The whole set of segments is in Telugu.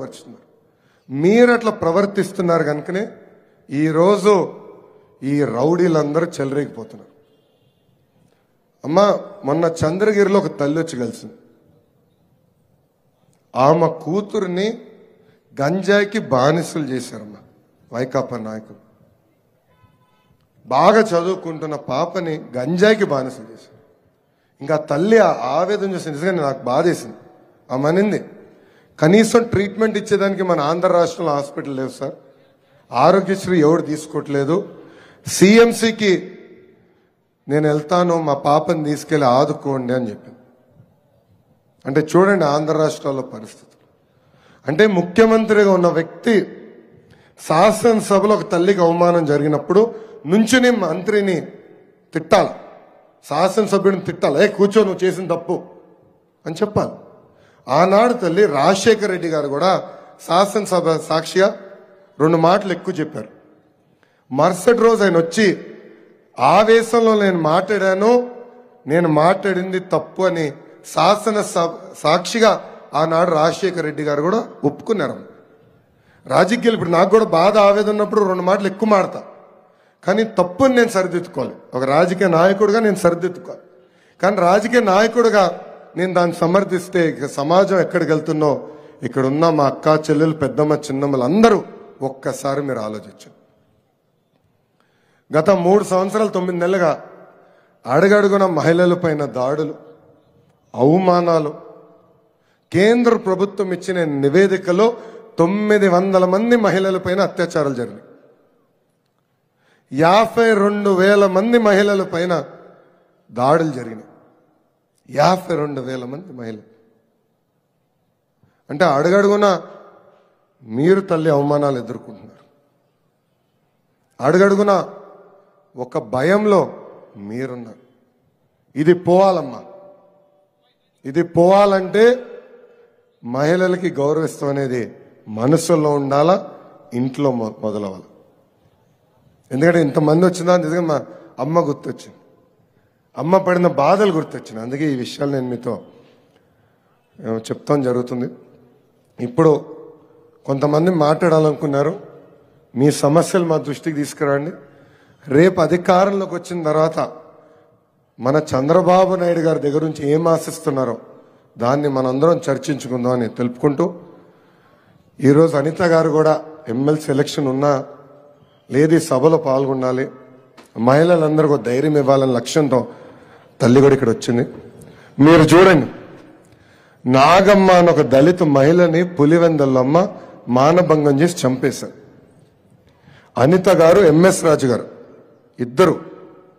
పరుచుతున్నారు మీరు అట్లా ప్రవర్తిస్తున్నారు కనుకనే ఈరోజు ఈ రౌడీలందరూ చెలరేగిపోతున్నారు అమ్మ మొన్న చంద్రగిరిలో ఒక తల్లి వచ్చి కలిసింది ఆమె కూతుర్ని గంజాయికి బానిసలు చేశారమ్మ వైకాపా నాయకులు బాగా చదువుకుంటున్న పాపని గంజాయికి బానిసలు చేశారు ఇంకా తల్లి ఆవేదన చేసింది నాకు బాధేసింది ఆమె అనింది కనీసం ట్రీట్మెంట్ ఇచ్చేదానికి మన ఆంధ్ర రాష్ట్రంలో హాస్పిటల్ లేదు సార్ ఆరోగ్యశ్రీ ఎవరు తీసుకోవట్లేదు సిఎంసికి నేను వెళ్తాను మా పాపని తీసుకెళ్ళి ఆదుకోండి అని చెప్పింది అంటే చూడండి ఆంధ్ర రాష్ట్రాల్లో పరిస్థితులు అంటే ముఖ్యమంత్రిగా ఉన్న వ్యక్తి శాసనసభలో ఒక తల్లికి అవమానం జరిగినప్పుడు నుంచుని మంత్రిని తిట్టాలి శాసనసభ్యుడిని తిట్టాలి ఏ కూర్చో నువ్వు చేసిన తప్పు అని చెప్పాలి ఆనాడు తల్లి రాజశేఖర రెడ్డి గారు కూడా శాసనసభ సాక్షిగా రెండు మాటలు ఎక్కువ చెప్పారు మరుసటి రోజు ఆయన వచ్చి ఆవేశంలో నేను మాట్లాడాను నేను మాట్లాడింది తప్పు అని శాసన సాక్షిగా ఆనాడు రాజశేఖర రెడ్డి గారు కూడా ఒప్పుకున్నారు రాజకీయాలు ఇప్పుడు నాకు కూడా బాధ ఆవేదన ఉన్నప్పుడు రెండు మాటలు ఎక్కువ మాడతా కానీ తప్పుని నేను సరిదిద్దుకోవాలి ఒక రాజకీయ నాయకుడిగా నేను సరిదిద్దుకోవాలి కానీ రాజకీయ నాయకుడిగా నేను దాన్ని సమర్థిస్తే సమాజం ఎక్కడికి వెళ్తున్నో ఇక్కడున్న మా అక్క చెల్లెలు పెద్దమ్మ చిన్నమ్మలు అందరూ ఒక్కసారి మీరు ఆలోచించు గత మూడు సంవత్సరాలు తొమ్మిది నెలలుగా అడుగడుగున పైన దాడులు అవమానాలు కేంద్ర ప్రభుత్వం ఇచ్చిన నివేదికలో తొమ్మిది వందల మంది మహిళలపైన అత్యాచారాలు జరిగినాయి యాభై రెండు వేల మంది మహిళలపైన దాడులు జరిగినాయి యాభై రెండు వేల మంది మహిళలు అంటే అడుగడుగున మీరు తల్లి అవమానాలు ఎదుర్కొంటున్నారు అడుగడుగున ఒక భయంలో మీరున్నారు ఇది పోవాలమ్మా ఇది పోవాలంటే మహిళలకి గౌరవిస్తాం అనేది మనసులో ఉండాలా ఇంట్లో మొదలవ్వాలి ఎందుకంటే ఇంతమంది వచ్చిందా నిజంగా మా అమ్మ గుర్తొచ్చింది అమ్మ పడిన బాధలు గుర్తొచ్చిన అందుకే ఈ విషయాలు నేను మీతో చెప్తాం జరుగుతుంది ఇప్పుడు కొంతమంది మాట్లాడాలనుకున్నారు మీ సమస్యలు మా దృష్టికి తీసుకురండి రేపు అధికారంలోకి వచ్చిన తర్వాత మన చంద్రబాబు నాయుడు గారి దగ్గర నుంచి ఏం ఆశిస్తున్నారో దాన్ని మనందరం చర్చించుకుందాం అని తెలుపుకుంటూ ఈరోజు అనిత గారు కూడా ఎమ్మెల్సీ ఎలక్షన్ ఉన్నా లేదు సభలో పాల్గొనాలి మహిళలందరికీ ధైర్యం ఇవ్వాలని లక్ష్యంతో తల్లి కూడా ఇక్కడ వచ్చింది మీరు చూడండి నాగమ్మ అని ఒక దళిత మహిళని పులివెందల్లమ్మ మానభంగం చేసి చంపేశారు అనిత గారు ఎంఎస్ రాజు గారు ఇద్దరు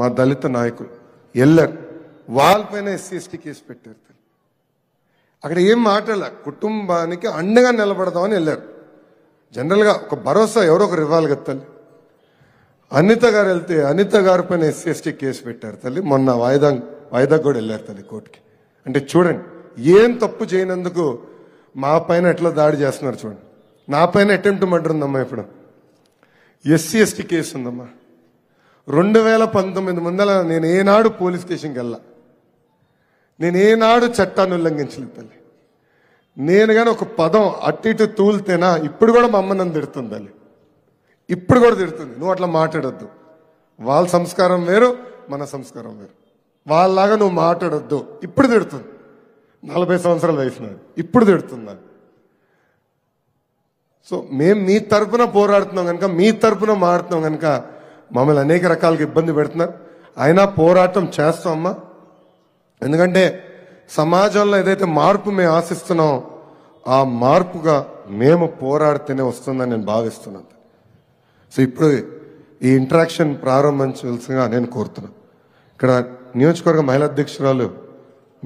మా దళిత నాయకులు వెళ్ళారు వాళ్ళపైన ఎస్సీ ఎస్టీ కేసు పెట్టారు అక్కడ ఏం మాట్లాడలే కుటుంబానికి అండగా నిలబడదామని వెళ్ళారు జనరల్గా ఒక భరోసా ఎవరో ఒకరు ఇవ్వాలి కదా తల్లి అనిత గారు వెళ్తే అనిత గారి పైన ఎస్సీఎస్టీ కేసు పెట్టారు తల్లి మొన్న వాయిదా వాయిదా కూడా వెళ్ళారు తల్లి కోర్టుకి అంటే చూడండి ఏం తప్పు చేయనందుకు మా పైన ఎట్లా దాడి చేస్తున్నారు చూడండి నా పైన అటెంప్ట్ మర్డర్ ఉందమ్మా ఇప్పుడు ఎస్సీ ఎస్టీ కేసు ఉందమ్మా రెండు వేల పంతొమ్మిది ముందల నేను ఏనాడు పోలీస్ స్టేషన్కి వెళ్ళా నేను ఏనాడు చట్టాన్ని ఉల్లంఘించలేదు తల్లి నేను కానీ ఒక పదం అటు ఇటు తూలితేనా ఇప్పుడు కూడా మా అమ్మ నన్ను తిడుతుంది తల్లి ఇప్పుడు కూడా తిడుతుంది నువ్వు అట్లా మాట్లాడొద్దు వాళ్ళ సంస్కారం వేరు మన సంస్కారం వేరు వాళ్ళలాగా నువ్వు మాట్లాడొద్దు ఇప్పుడు తిడుతుంది నలభై సంవత్సరాల వయసు ఇప్పుడు తిడుతుంది సో మేము మీ తరపున పోరాడుతున్నాం కనుక మీ తరపున మాడుతున్నాం కనుక మమ్మల్ని అనేక రకాలుగా ఇబ్బంది పెడుతున్నారు అయినా పోరాటం చేస్తామమ్మా ఎందుకంటే సమాజంలో ఏదైతే మార్పు మేము ఆశిస్తున్నాం ఆ మార్పుగా మేము పోరాడితేనే వస్తుందని నేను భావిస్తున్నాను సో ఇప్పుడు ఈ ఇంటరాక్షన్ ప్రారంభించవలసిగా నేను కోరుతున్నాను ఇక్కడ నియోజకవర్గ మహిళా అధ్యక్షురాలు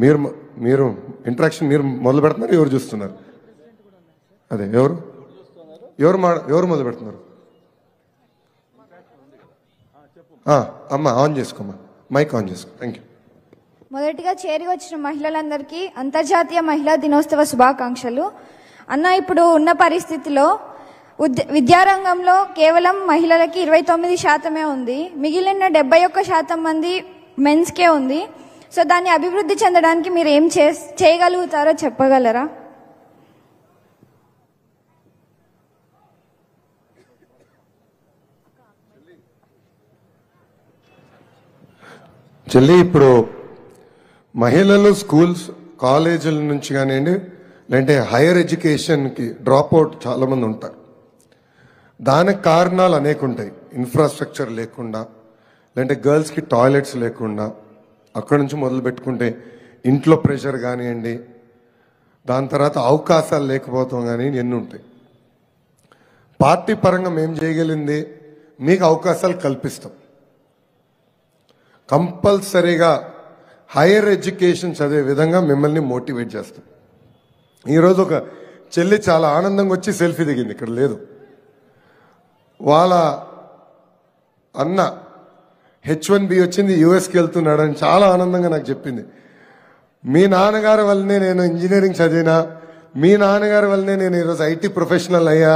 మీరు మీరు ఇంటరాక్షన్ మీరు మొదలు పెడుతున్నారు ఎవరు చూస్తున్నారు అదే ఎవరు ఎవరు మా ఎవరు మొదలు పెడుతున్నారు అమ్మ ఆన్ చేసుకోమ్మా మైక్ ఆన్ చేసుకో థ్యాంక్ యూ మొదటిగా చేరి వచ్చిన మహిళలందరికీ అంతర్జాతీయ మహిళా దినోత్సవ శుభాకాంక్షలు అన్న ఇప్పుడు ఉన్న పరిస్థితిలో విద్యారంగంలో కేవలం మహిళలకి ఇరవై తొమ్మిది శాతమే ఉంది మిగిలిన డెబ్బై ఒక్క శాతం మంది మెన్స్కే ఉంది సో దాన్ని అభివృద్ధి చెందడానికి మీరు ఏం చే చేయగలుగుతారో చెప్పగలరా చెల్లి ఇప్పుడు మహిళలు స్కూల్స్ కాలేజీల నుంచి కానివ్వండి లేదంటే హైయర్ ఎడ్యుకేషన్కి డ్రాప్ అవుట్ చాలామంది ఉంటారు దానికి కారణాలు అనేక ఉంటాయి ఇన్ఫ్రాస్ట్రక్చర్ లేకుండా లేదంటే గర్ల్స్కి టాయిలెట్స్ లేకుండా అక్కడి నుంచి మొదలు పెట్టుకుంటే ఇంట్లో ప్రెషర్ కానివ్వండి దాని తర్వాత అవకాశాలు లేకపోతాం కానీ ఎన్ని ఉంటాయి పార్టీ పరంగా మేము చేయగలిగింది మీకు అవకాశాలు కల్పిస్తాం కంపల్సరీగా హైయర్ ఎడ్యుకేషన్ చదివే విధంగా మిమ్మల్ని మోటివేట్ చేస్తాం ఈరోజు ఒక చెల్లి చాలా ఆనందంగా వచ్చి సెల్ఫీ దిగింది ఇక్కడ లేదు వాళ్ళ అన్న హెచ్ వన్ బి వచ్చింది యుఎస్కి వెళ్తున్నాడు అని చాలా ఆనందంగా నాకు చెప్పింది మీ నాన్నగారి వల్లనే నేను ఇంజనీరింగ్ చదివినా మీ నాన్నగారి వల్లనే నేను ఈరోజు ఐటీ ప్రొఫెషనల్ అయ్యా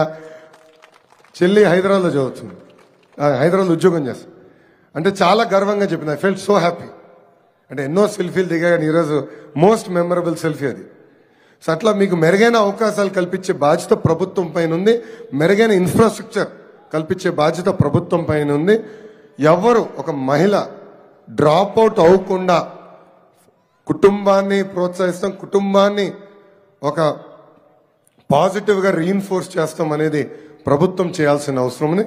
చెల్లి హైదరాబాద్లో చదువుతుంది హైదరాబాద్లో ఉద్యోగం చేస్తాను అంటే చాలా గర్వంగా చెప్పింది ఐ ఫెల్ట్ సో హ్యాపీ అంటే ఎన్నో సెల్ఫీలు దిగా ఈరోజు మోస్ట్ మెమరబుల్ సెల్ఫీ అది సో అట్లా మీకు మెరుగైన అవకాశాలు కల్పించే బాధ్యత ప్రభుత్వం పైన ఉంది మెరుగైన ఇన్ఫ్రాస్ట్రక్చర్ కల్పించే బాధ్యత ప్రభుత్వం పైన ఉంది ఎవరు ఒక మహిళ డ్రాప్ అవుట్ అవ్వకుండా కుటుంబాన్ని ప్రోత్సహిస్తాం కుటుంబాన్ని ఒక పాజిటివ్గా రీఎన్ఫోర్స్ చేస్తాం అనేది ప్రభుత్వం చేయాల్సిన అవసరంని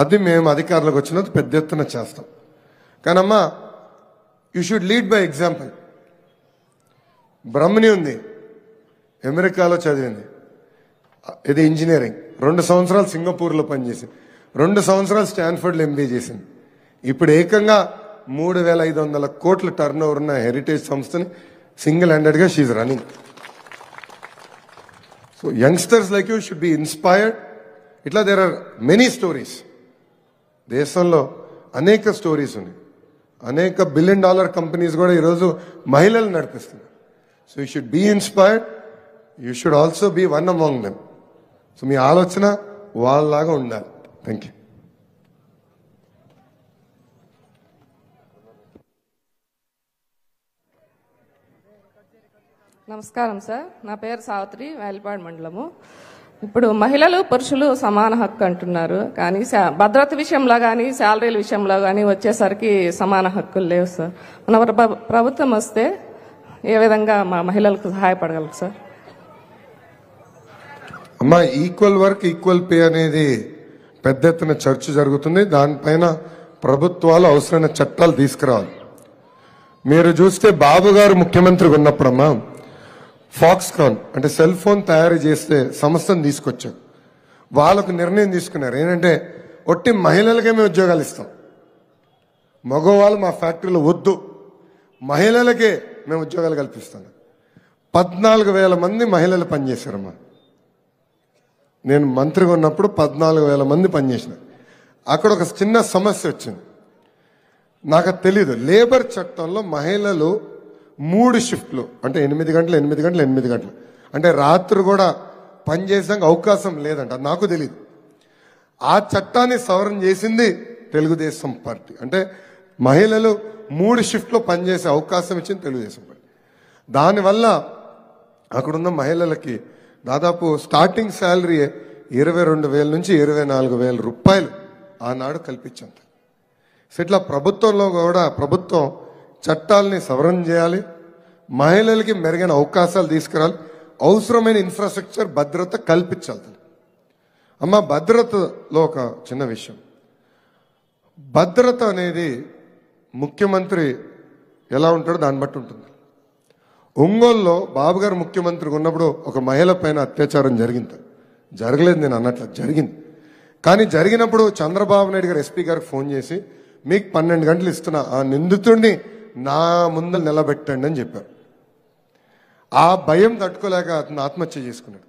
అది మేము అధికారులకు వచ్చినది పెద్ద ఎత్తున చేస్తాం కానమ్మా you should lead by example Brahmani ఉంది అమెరికాలో చదివింది ఇది ఇంజనీరింగ్ రెండు సంవత్సరాలు సింగపూర్లో పనిచేసింది రెండు సంవత్సరాలు స్టాన్ఫర్డ్లో ఎంబీఏ చేసింది ఇప్పుడు ఏకంగా మూడు వేల ఐదు వందల కోట్ల టర్న్ ఓవర్ ఉన్న హెరిటేజ్ సంస్థని సింగిల్ హ్యాండెడ్గా షీఈ్ running so youngsters like you should be inspired ఇట్లా దేర్ ఆర్ మెనీ స్టోరీస్ దేశంలో అనేక స్టోరీస్ ఉన్నాయి అనేక బిలియన్ డాలర్ కంపెనీస్ కూడా ఈరోజు మహిళలు నడిపిస్తుంది so you should be inspired you should also be one among them so మీ ఆలోచన వాళ్ళలాగా ఉండాలి థ్యాంక్ యూ నమస్కారం సార్ నా పేరు సావిత్రి వేలిపాడు మండలము ఇప్పుడు మహిళలు పురుషులు సమాన హక్కు అంటున్నారు కానీ భద్రత విషయంలో కానీ శాలరీల విషయంలో కానీ వచ్చేసరికి సమాన హక్కులు లేవు సార్ మన ప్రభుత్వం వస్తే ఏ విధంగా మా మహిళలకు సహాయపడగలరు సార్ అమ్మా ఈక్వల్ వర్క్ ఈక్వల్ పే అనేది పెద్ద ఎత్తున చర్చ జరుగుతుంది దానిపైన ప్రభుత్వాలు అవసరమైన చట్టాలు తీసుకురావాలి మీరు చూస్తే బాబు గారు ముఖ్యమంత్రిగా ఉన్నప్పుడమ్మా ఫాక్స్కాన్ అంటే సెల్ ఫోన్ తయారు చేసే సంస్థను తీసుకొచ్చారు వాళ్ళకు నిర్ణయం తీసుకున్నారు ఏంటంటే ఒట్టి మహిళలకే మేము ఉద్యోగాలు ఇస్తాం మగవాళ్ళు మా ఫ్యాక్టరీలో వద్దు మహిళలకే మేము ఉద్యోగాలు కల్పిస్తాం పద్నాలుగు వేల మంది మహిళలు పనిచేశారమ్మా నేను మంత్రిగా ఉన్నప్పుడు పద్నాలుగు వేల మంది పనిచేసిన అక్కడ ఒక చిన్న సమస్య వచ్చింది నాకు తెలీదు లేబర్ చట్టంలో మహిళలు మూడు షిఫ్ట్లు అంటే ఎనిమిది గంటలు ఎనిమిది గంటలు ఎనిమిది గంటలు అంటే రాత్రి కూడా పనిచేసే అవకాశం లేదంట నాకు తెలీదు ఆ చట్టాన్ని సవరణ చేసింది తెలుగుదేశం పార్టీ అంటే మహిళలు మూడు షిఫ్ట్లో పనిచేసే అవకాశం ఇచ్చింది తెలుగుదేశం పార్టీ దానివల్ల అక్కడున్న మహిళలకి దాదాపు స్టార్టింగ్ శాలరీ ఇరవై రెండు వేల నుంచి ఇరవై నాలుగు వేల రూపాయలు ఆనాడు కల్పించంత సో ఇట్లా ప్రభుత్వంలో కూడా ప్రభుత్వం చట్టాలని సవరణ చేయాలి మహిళలకి మెరుగైన అవకాశాలు తీసుకురాలి అవసరమైన ఇన్ఫ్రాస్ట్రక్చర్ భద్రత కల్పించాలి అమ్మ భద్రతలో ఒక చిన్న విషయం భద్రత అనేది ముఖ్యమంత్రి ఎలా ఉంటాడో దాన్ని బట్టి ఉంటుంది ఒంగోల్లో బాబుగారు గారు ముఖ్యమంత్రిగా ఉన్నప్పుడు ఒక మహిళ పైన అత్యాచారం జరిగింది జరగలేదు నేను అన్నట్లు జరిగింది కానీ జరిగినప్పుడు చంద్రబాబు నాయుడు గారు ఎస్పీ గారికి ఫోన్ చేసి మీకు పన్నెండు గంటలు ఇస్తున్నా ఆ నిందితుడిని నా ముందర నిలబెట్టండి అని చెప్పారు ఆ భయం తట్టుకోలేక అతను ఆత్మహత్య చేసుకున్నాడు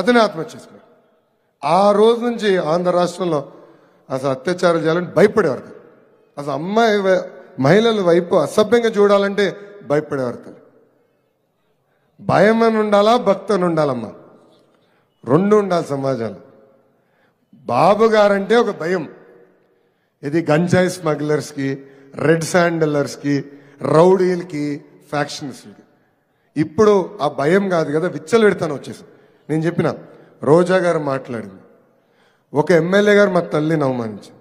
అతనే ఆత్మహత్య చేసుకున్నాడు ఆ రోజు నుంచి ఆంధ్ర రాష్ట్రంలో అసలు అత్యాచారం చేయాలని భయపడేవారు అసలు అమ్మాయి మహిళల వైపు అసభ్యంగా చూడాలంటే భయపడేవారు భయం అని ఉండాలా భక్తి అని ఉండాలమ్మా రెండు ఉండాలి సమాజాలు బాబు గారంటే ఒక భయం ఇది గంజాయి స్మగ్లర్స్కి రెడ్ శాండలర్స్కి రౌడీలకి ఫ్యాక్షన్స్కి ఇప్పుడు ఆ భయం కాదు కదా విచ్చలు పెడతాను వచ్చేసి నేను చెప్పిన రోజా గారు మాట్లాడింది ఒక ఎమ్మెల్యే గారు మా తల్లి అవమానించింది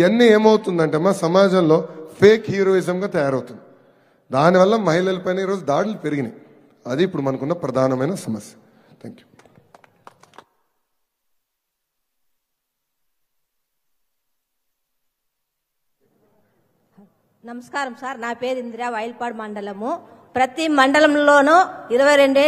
ఇవన్నీ ఏమవుతుందంటే మా సమాజంలో ఫేక్ హీరోయిజంగా తయారవుతుంది దానివల్ల మహిళలపైన ఈరోజు దాడులు పెరిగినాయి అది ఇప్పుడు మనకున్న ప్రధానమైన సమస్య థ్యాంక్ యూ నమస్కారం సార్ నా పేరు ఇంద్ర వైల్పాడు మండలము ప్రతి మండలంలోనూ ఇరవై రెండే